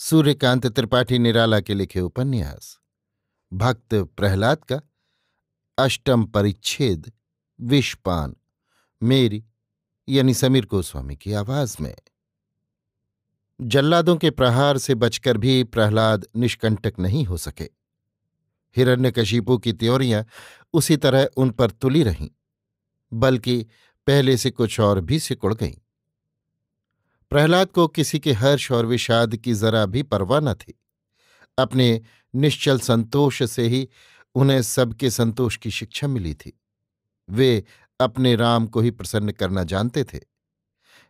सूर्यकांत त्रिपाठी निराला के लिखे उपन्यास भक्त प्रहलाद का अष्टम परिच्छेद विषपान मेरी यानी समीर गोस्वामी की आवाज में जल्लादों के प्रहार से बचकर भी प्रहलाद निष्कंटक नहीं हो सके हिरण्यकशिपु की त्योरियां उसी तरह उन पर तुली रहीं बल्कि पहले से कुछ और भी सिकुड़ गईं प्रहलाद को किसी के हर्ष और विषाद की जरा भी परवाह न थी अपने निश्चल संतोष से ही उन्हें सबके संतोष की शिक्षा मिली थी वे अपने राम को ही प्रसन्न करना जानते थे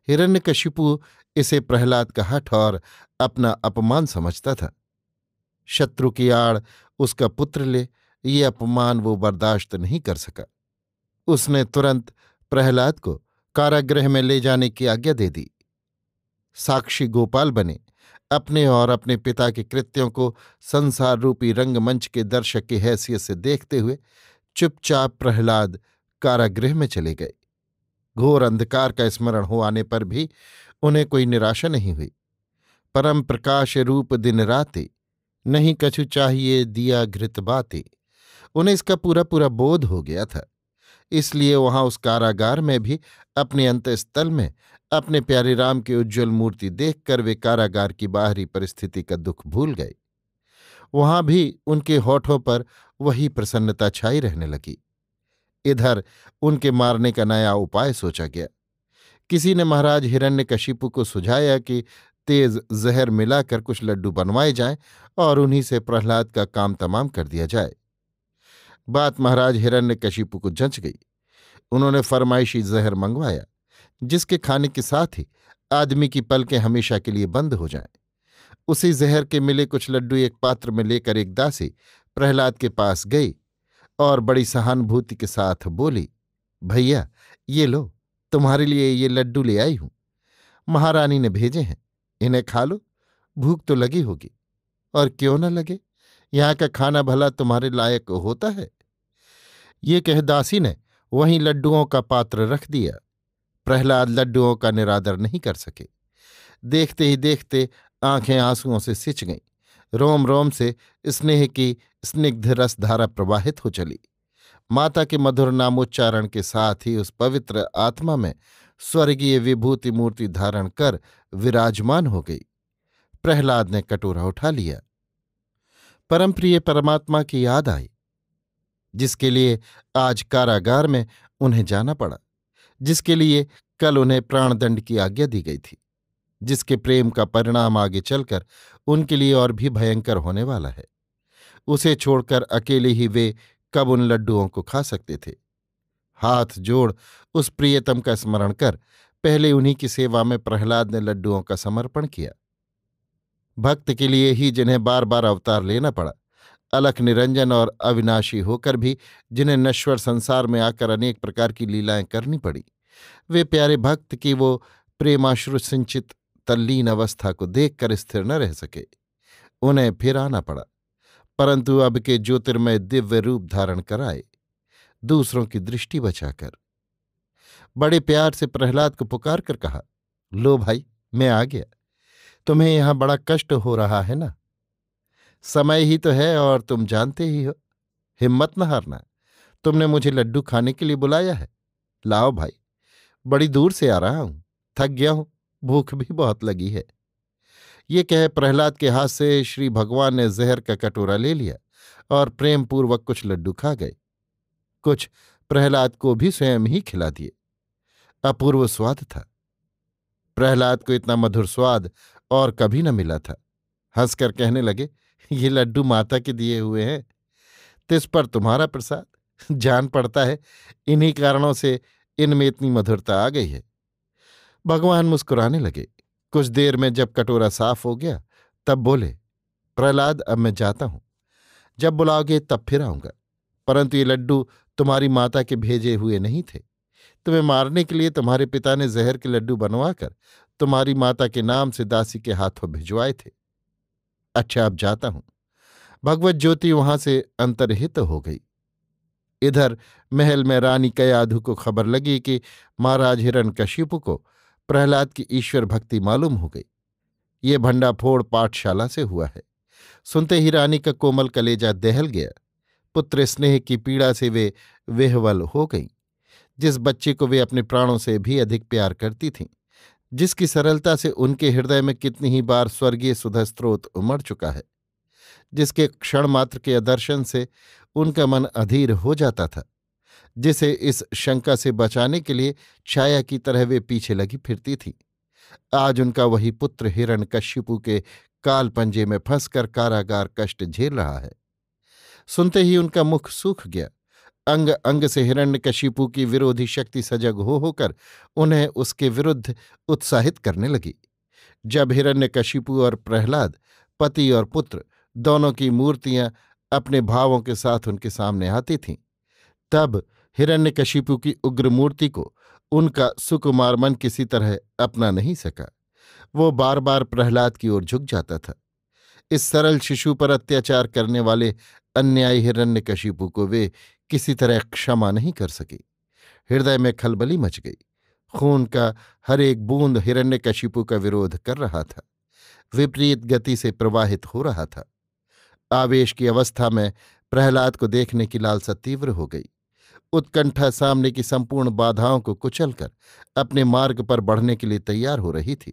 हिरण्यकशिपु इसे प्रहलाद का हठ और अपना अपमान समझता था शत्रु की आड़ उसका पुत्र ले ये अपमान वो बर्दाश्त नहीं कर सका उसने तुरंत प्रहलाद को कारागृह में ले जाने की आज्ञा दे दी साक्षी गोपाल बने अपने और अपने पिता के कृत्यों को संसार रूपी रंगमंच के दर्शक की हैसियत से देखते हुए चुपचाप प्रहलाद कारागृह में चले गए घोर अंधकार का स्मरण हो आने पर भी उन्हें कोई निराशा नहीं हुई परम प्रकाश रूप दिन राते नहीं कछु चाहिए दिया घृत बाते उन्हें इसका पूरा पूरा बोध हो गया था इसलिए वहां उस कारागार में भी अपने अंतस्थल में अपने प्यारे राम की उज्जवल मूर्ति देखकर वे कारागार की बाहरी परिस्थिति का दुख भूल गए वहां भी उनके होठों पर वही प्रसन्नता छाई रहने लगी इधर उनके मारने का नया उपाय सोचा गया किसी ने महाराज हिरण्य कशिपु को सुझाया कि तेज जहर मिलाकर कुछ लड्डू बनवाए जाएं और उन्हीं से प्रहलाद का काम तमाम कर दिया जाए बात महाराज हिरण्य कशिपु को जंच गई उन्होंने फरमाइशी जहर मंगवाया जिसके खाने के साथ ही आदमी की पलकें हमेशा के लिए बंद हो जाएं उसी जहर के मिले कुछ लड्डू एक पात्र में लेकर एक दासी प्रहलाद के पास गई और बड़ी सहानुभूति के साथ बोली भैया ये लो तुम्हारे लिए ये लड्डू ले आई हूं महारानी ने भेजे हैं इन्हें खा लो भूख तो लगी होगी और क्यों न लगे यहाँ का खाना भला तुम्हारे लायक होता है ये कह दासी ने वहीं लड्डुओं का पात्र रख दिया प्रहलाद लड्डुओं का निरादर नहीं कर सके देखते ही देखते आंखें आंसुओं से सिंच गईं रोम रोम से स्नेह की स्निग्ध रस धारा प्रवाहित हो चली माता के मधुर नामोच्चारण के साथ ही उस पवित्र आत्मा में स्वर्गीय विभूति मूर्ति धारण कर विराजमान हो गई प्रहलाद ने कटोरा उठा लिया परम प्रिय परमात्मा की याद आई जिसके लिए आज कारागार में उन्हें जाना पड़ा जिसके लिए कल उन्हें प्राणदंड की आज्ञा दी गई थी जिसके प्रेम का परिणाम आगे चलकर उनके लिए और भी भयंकर होने वाला है उसे छोड़कर अकेले ही वे कब उन लड्डुओं को खा सकते थे हाथ जोड़ उस प्रियतम का स्मरण कर पहले उन्हीं की सेवा में प्रहलाद ने लड्डुओं का समर्पण किया भक्त के लिए ही जिन्हें बार बार अवतार लेना पड़ा अलक निरंजन और अविनाशी होकर भी जिन्हें नश्वर संसार में आकर अनेक प्रकार की लीलाएं करनी पड़ी वे प्यारे भक्त की वो प्रेमाश्रु सिंचित तल्लीन अवस्था को देखकर स्थिर न रह सके उन्हें फिर आना पड़ा परंतु अब के ज्योतिर्मय दिव्य रूप धारण कराए दूसरों की दृष्टि बचाकर बड़े प्यार से प्रहलाद को पुकार कर कहा लो भाई मैं आ गया तुम्हें यहां बड़ा कष्ट हो रहा है ना समय ही तो है और तुम जानते ही हो हिम्मत न हारना तुमने मुझे लड्डू खाने के लिए बुलाया है लाओ भाई बड़ी दूर से आ रहा हूं थक गया हूं भूख भी बहुत लगी है ये कह प्रहलाद के हाथ से श्री भगवान ने जहर का कटोरा ले लिया और प्रेमपूर्वक कुछ लड्डू खा गए कुछ प्रहलाद को भी स्वयं ही खिला दिए अपूर्व स्वाद था प्रहलाद को इतना मधुर स्वाद और कभी न मिला था हंसकर कहने लगे ये लड्डू माता के दिए हुए हैं तिस पर तुम्हारा प्रसाद जान पड़ता है इन्हीं कारणों से इनमें इतनी मधुरता आ गई है भगवान मुस्कुराने लगे कुछ देर में जब कटोरा साफ हो गया तब बोले प्रहलाद अब मैं जाता हूं जब बुलाओगे तब फिर आऊंगा परंतु ये लड्डू तुम्हारी माता के भेजे हुए नहीं थे तुम्हें मारने के लिए तुम्हारे पिता ने जहर के लड्डू बनवाकर तुम्हारी माता के नाम से दासी के हाथों भिजवाए थे अच्छा अब जाता हूं भगवत ज्योति वहां से अंतरहित हो गई इधर महल में रानी कयाधु को खबर लगी कि महाराज हिरण कश्यप को प्रहलाद की ईश्वर भक्ति मालूम हो गई ये भंडाफोड़ पाठशाला से हुआ है सुनते ही रानी का कोमल कलेजा दहल गया पुत्र स्नेह की पीड़ा से वे वेहवल हो गई जिस बच्चे को वे अपने प्राणों से भी अधिक प्यार करती थीं जिसकी सरलता से उनके हृदय में कितनी ही बार स्वर्गीय सुधा स्रोत उमड़ चुका है जिसके क्षण मात्र के दर्शन से उनका मन अधीर हो जाता था जिसे इस शंका से बचाने के लिए छाया की तरह वे पीछे लगी फिरती थी आज उनका वही पुत्र हिरण कश्यपु के काल पंजे में फंसकर कारागार कष्ट झेल रहा है सुनते ही उनका मुख सूख गया अंग अंग से हिरण्यकशिपु की विरोधी शक्ति सजग हो होकर उन्हें उसके विरुद्ध उत्साहित करने लगी जब हिरण्यकशिपु और प्रहलाद पति और पुत्र दोनों की मूर्तियां अपने भावों के साथ उनके सामने आती थीं तब हिरण्यकशिपु की उग्र मूर्ति को उनका सुकुमार मन किसी तरह अपना नहीं सका वो बार बार प्रहलाद की ओर झुक जाता था इस सरल शिशु पर अत्याचार करने वाले अन्यायी कशिपु को वे किसी तरह क्षमा नहीं कर सके हृदय में खलबली मच गई खून का हर एक बूंद कशिपु का विरोध कर रहा था विपरीत गति से प्रवाहित हो रहा था आवेश की अवस्था में प्रहलाद को देखने की लालसा तीव्र हो गई उत्कंठा सामने की संपूर्ण बाधाओं को कुचलकर अपने मार्ग पर बढ़ने के लिए तैयार हो रही थी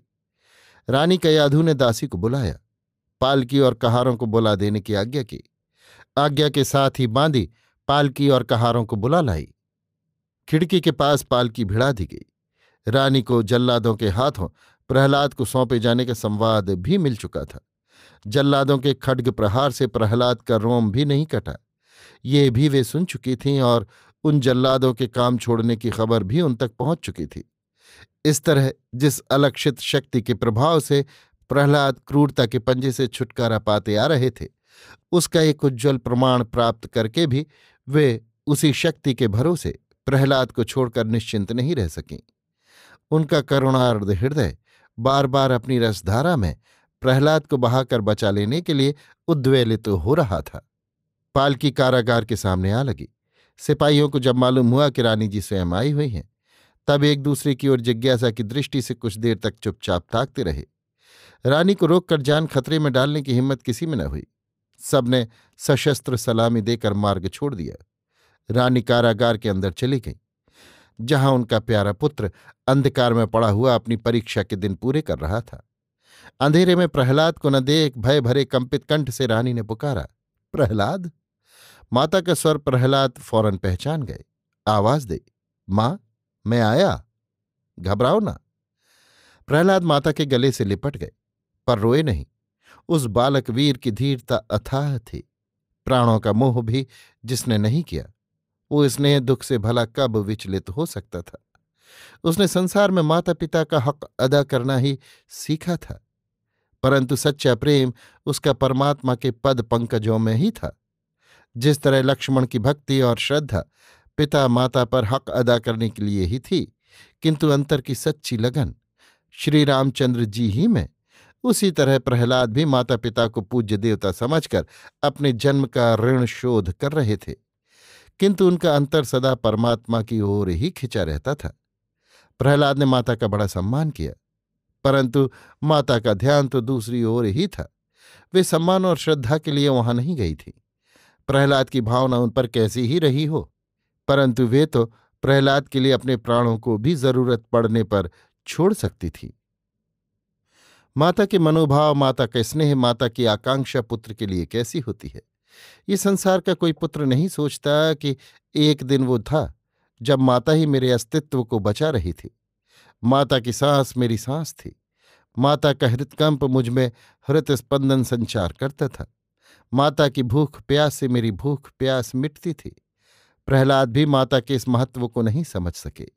रानी कयाधु ने दासी को बुलाया पालकी और कहारों को बुला देने की आज्ञा की आज्ञा के साथ ही बांधी पालकी और कहारों को बुला लाई खिड़की के पास पालकी भिड़ा दी गई रानी को जल्लादों के हाथों प्रहलाद को सौंपे जाने का संवाद भी मिल चुका था जल्लादों के खड्ग प्रहार से प्रहलाद का रोम भी नहीं कटा ये भी वे सुन चुकी थीं और उन जल्लादों के काम छोड़ने की खबर भी उन तक पहुंच चुकी थी इस तरह जिस अलक्षित शक्ति के प्रभाव से प्रहलाद क्रूरता के पंजे से छुटकारा पाते आ रहे थे उसका एक उज्ज्वल प्रमाण प्राप्त करके भी वे उसी शक्ति के भरोसे प्रहलाद को छोड़कर निश्चिंत नहीं रह सकें उनका करुणार्ध हृदय बार बार अपनी रसधारा में प्रहलाद को बहाकर बचा लेने के लिए उद्वेलित हो रहा था पालकी कारागार के सामने आ लगी सिपाहियों को जब मालूम हुआ कि रानी जी स्वयं आई हुई हैं तब एक दूसरे की ओर जिज्ञासा की दृष्टि से कुछ देर तक चुपचाप ताकते रहे रानी को रोककर जान खतरे में डालने की हिम्मत किसी में न हुई सबने सशस्त्र सलामी देकर मार्ग छोड़ दिया रानी कारागार के अंदर चली गई जहां उनका प्यारा पुत्र अंधकार में पड़ा हुआ अपनी परीक्षा के दिन पूरे कर रहा था अंधेरे में प्रहलाद को न देख भय भरे कंपित कंठ से रानी ने पुकारा प्रहलाद माता का स्वर प्रहलाद फौरन पहचान गए आवाज दे मां मैं आया घबराओ ना प्रहलाद माता के गले से लिपट गए पर रोए नहीं उस बालक वीर की धीरता अथाह थी प्राणों का मोह भी जिसने नहीं किया वो स्नेह दुख से भला कब विचलित हो सकता था उसने संसार में माता पिता का हक अदा करना ही सीखा था परंतु सच्चा प्रेम उसका परमात्मा के पद पंकजों में ही था जिस तरह लक्ष्मण की भक्ति और श्रद्धा पिता माता पर हक अदा करने के लिए ही थी किंतु अंतर की सच्ची लगन श्री रामचंद्र जी ही में उसी तरह प्रहलाद भी माता पिता को पूज्य देवता समझकर अपने जन्म का ऋण शोध कर रहे थे किंतु उनका अंतर सदा परमात्मा की ओर ही खिंचा रहता था प्रहलाद ने माता का बड़ा सम्मान किया परंतु माता का ध्यान तो दूसरी ओर ही था वे सम्मान और श्रद्धा के लिए वहां नहीं गई थी प्रहलाद की भावना उन पर कैसी ही रही हो परंतु वे तो प्रहलाद के लिए अपने प्राणों को भी जरूरत पड़ने पर छोड़ सकती थी माता के मनोभाव माता का स्नेह माता की आकांक्षा पुत्र के लिए कैसी होती है ये संसार का कोई पुत्र नहीं सोचता कि एक दिन वो था जब माता ही मेरे अस्तित्व को बचा रही थी माता की सांस मेरी सांस थी माता का हृतकंप मुझ में हृत स्पंदन संचार करता था माता की भूख प्यास से मेरी भूख प्यास मिटती थी प्रहलाद भी माता के इस महत्व को नहीं समझ सके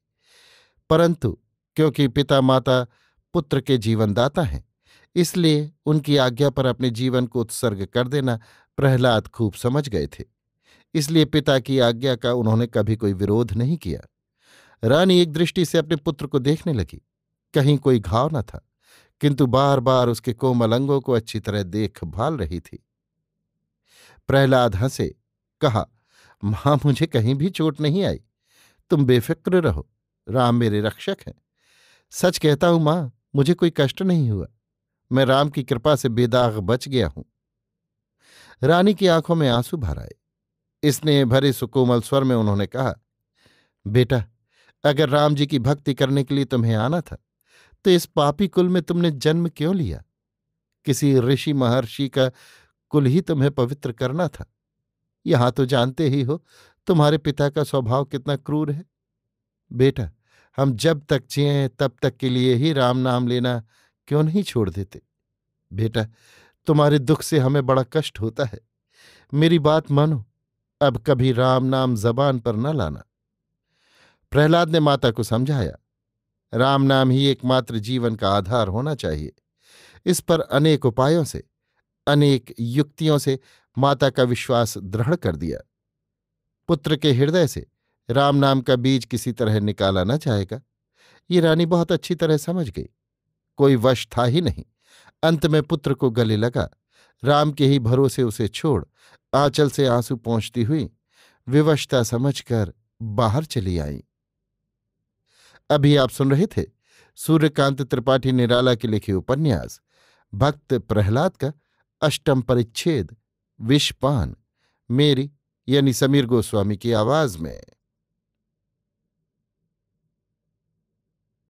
परंतु क्योंकि पिता माता पुत्र के जीवनदाता हैं इसलिए उनकी आज्ञा पर अपने जीवन को उत्सर्ग कर देना प्रहलाद खूब समझ गए थे इसलिए पिता की आज्ञा का उन्होंने कभी कोई विरोध नहीं किया रानी एक दृष्टि से अपने पुत्र को देखने लगी कहीं कोई घाव न था किंतु बार बार उसके कोमल अंगों को अच्छी तरह देख भाल रही थी प्रहलाद हंसे कहा मां मुझे कहीं भी चोट नहीं आई तुम बेफिक्र रहो राम मेरे रक्षक हैं सच कहता हूं मां मुझे कोई कष्ट नहीं हुआ मैं राम की कृपा से बेदाग बच गया हूं रानी की आंखों में आंसू भर आए इसने भरे सुकोमल स्वर में उन्होंने कहा बेटा अगर राम जी की भक्ति करने के लिए तुम्हें आना था तो इस पापी कुल में तुमने जन्म क्यों लिया किसी ऋषि महर्षि का कुल ही तुम्हें पवित्र करना था यहां तो जानते ही हो तुम्हारे पिता का स्वभाव कितना क्रूर है बेटा हम जब तक जिये तब तक के लिए ही राम नाम लेना क्यों नहीं छोड़ देते बेटा तुम्हारे दुख से हमें बड़ा कष्ट होता है मेरी बात मानो अब कभी राम नाम जबान पर न लाना प्रहलाद ने माता को समझाया राम नाम ही एकमात्र जीवन का आधार होना चाहिए इस पर अनेक उपायों से अनेक युक्तियों से माता का विश्वास दृढ़ कर दिया पुत्र के हृदय से राम नाम का बीज किसी तरह निकाला न चाहेगा ये रानी बहुत अच्छी तरह समझ गई कोई वश था ही नहीं अंत में पुत्र को गले लगा राम के ही भरोसे उसे छोड़ आंचल से आंसू पहुंचती हुई विवशता समझकर बाहर चली आई अभी आप सुन रहे थे सूर्यकांत त्रिपाठी निराला के लिखे उपन्यास भक्त प्रहलाद का अष्टम परिच्छेद विषपान मेरी यानी समीर गोस्वामी की आवाज में